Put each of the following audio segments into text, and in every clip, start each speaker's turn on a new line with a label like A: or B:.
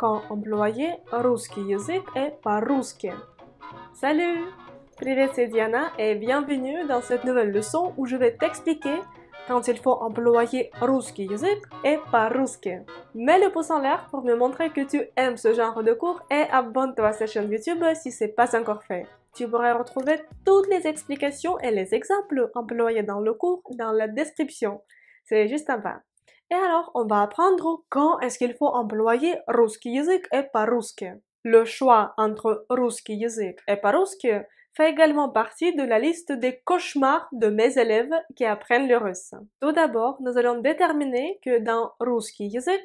A: quand employer ruski язык et pas Salut Привет, c'est Diana et bienvenue dans cette nouvelle leçon où je vais t'expliquer quand il faut employer ruski язык et pas ruski. Mets le pouce en l'air pour me montrer que tu aimes ce genre de cours et abonne-toi à cette chaîne YouTube si c'est pas encore fait. Tu pourras retrouver toutes les explications et les exemples employés dans le cours dans la description. C'est juste un pas et alors, on va apprendre quand est-ce qu'il faut employer ruski язык et pas Le choix entre ruski язык et pas fait également partie de la liste des cauchemars de mes élèves qui apprennent le russe. Tout d'abord, nous allons déterminer que dans ruski язык,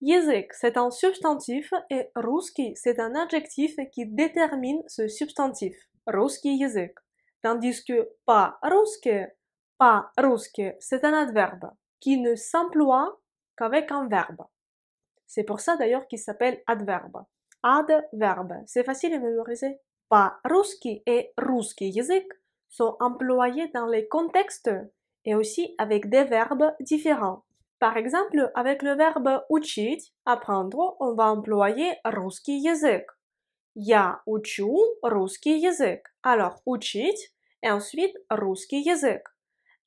A: язык c'est un substantif et ruski c'est un adjectif qui détermine ce substantif. Ruski язык. Tandis que pas rusque pas c'est un adverbe qui ne s'emploie qu'avec un verbe. C'est pour ça d'ailleurs qu'il s'appelle adverbe. Adverbe, c'est facile à mémoriser. pas Ruski et Ruski язык sont employés dans les contextes et aussi avec des verbes différents. Par exemple, avec le verbe учить, apprendre, on va employer Ruski язык. Я учу Ruski язык. Alors, учить et ensuite Ruski язык.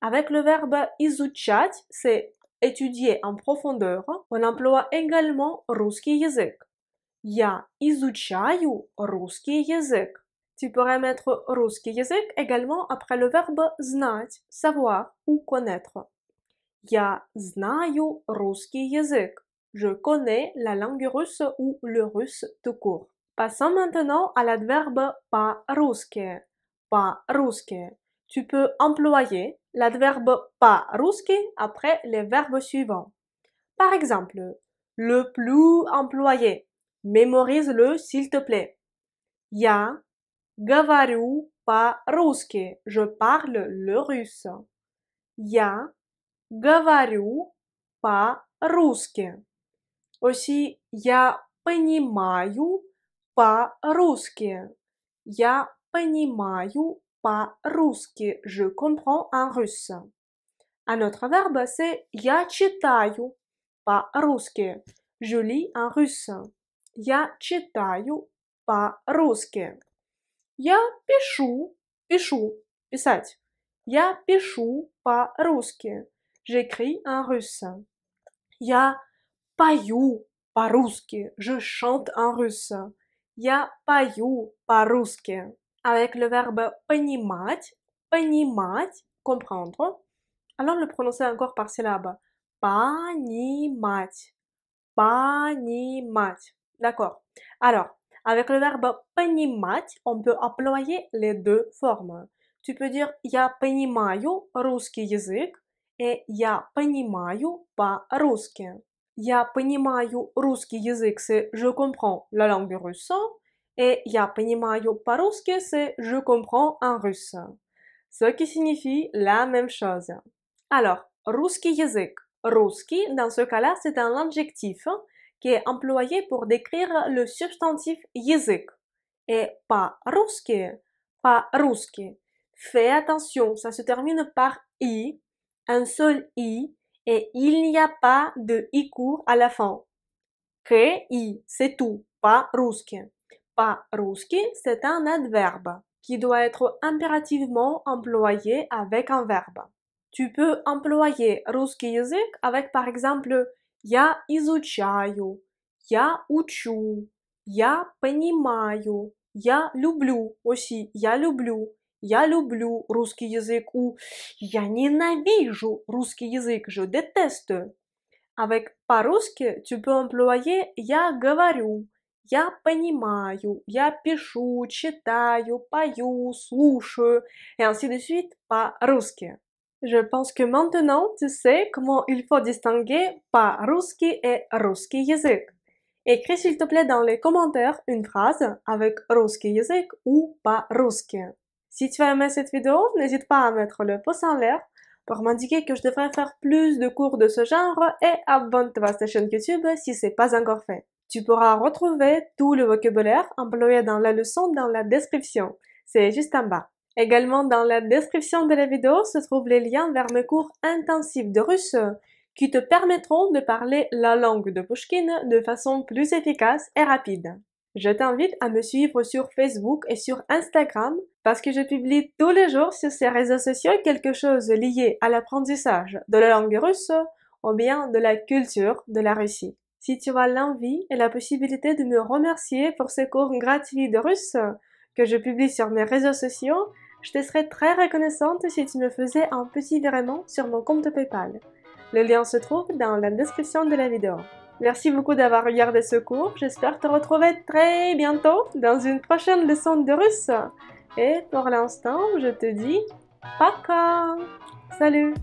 A: Avec le verbe изучать, c'est étudier en profondeur, on emploie également русский язык. Я изучаю русский язык. Tu pourrais mettre русский язык également après le verbe знать, savoir ou connaître. Я знаю русский язык. Je connais la langue russe ou le russe tout court. Passons maintenant à l'adverbe pas русски pas русски tu peux employer l'adverbe « après les verbes suivants. Par exemple, le plus employé. Mémorise-le s'il te plaît. Ya говорю по Je parle le russe. Ya говорю по-русски. Aussi, я понимаю по-русски. Я понимаю russe que je comprends en russe un notre verbe c'est Ya you pas russe je lis en russe yachita you pas russe ya pichou pichou et ça ya pichou pas russe j'écris en russe ya payou pas russe je chante en russe ya payou pas russe avec le verbe понимать »,« понимать, comprendre. Alors le prononcer encore par syllabe. Panimat, понимать, D'accord. Alors, avec le verbe понимать, on peut employer les deux formes. Tu peux dire я понимаю русский язык et я понимаю по-русски. Я понимаю русский язык, c'est je comprends la langue russe et я понимаю по c'est je comprends en russe. Ce qui signifie la même chose. Alors, русский язык. Русский, dans ce cas-là, c'est un adjectif qui est employé pour décrire le substantif язык. Et pas русский, pas русский. Fais attention, ça se termine par i, un seul i, et il n'y a pas de i court à la fin. Que i, c'est tout, pas русский pas ruski, c'est un adverbe qui doit être impérativement employé avec un verbe. Tu peux employer ruski язык avec par exemple я изучаю, я учу, я понимаю, я люблю aussi я люблю, я люблю русский язык ou я ненавижу русский язык, je déteste. Avec par tu peux employer я говорю, Я понимаю, я пишу, читаю, пою, слушаю, et ainsi de suite по-русски. Je pense que maintenant tu sais comment il faut distinguer по-русски et русский язык. Écris s'il te plaît dans les commentaires une phrase avec русский язык ou по-русски. Si tu as aimé cette vidéo, n'hésite pas à mettre le pouce en l'air pour m'indiquer que je devrais faire plus de cours de ce genre et abonne-toi à cette chaîne YouTube si c'est pas encore fait. Tu pourras retrouver tout le vocabulaire employé dans la leçon dans la description. C'est juste en bas. Également dans la description de la vidéo se trouvent les liens vers mes cours intensifs de russe qui te permettront de parler la langue de Pushkin de façon plus efficace et rapide. Je t'invite à me suivre sur Facebook et sur Instagram parce que je publie tous les jours sur ces réseaux sociaux quelque chose lié à l'apprentissage de la langue russe ou bien de la culture de la Russie. Si tu as l'envie et la possibilité de me remercier pour ce cours gratuit de russe que je publie sur mes réseaux sociaux, je te serais très reconnaissante si tu me faisais un petit virement sur mon compte PayPal. Le lien se trouve dans la description de la vidéo. Merci beaucoup d'avoir regardé ce cours. J'espère te retrouver très bientôt dans une prochaine leçon de russe. Et pour l'instant, je te dis Papa! Salut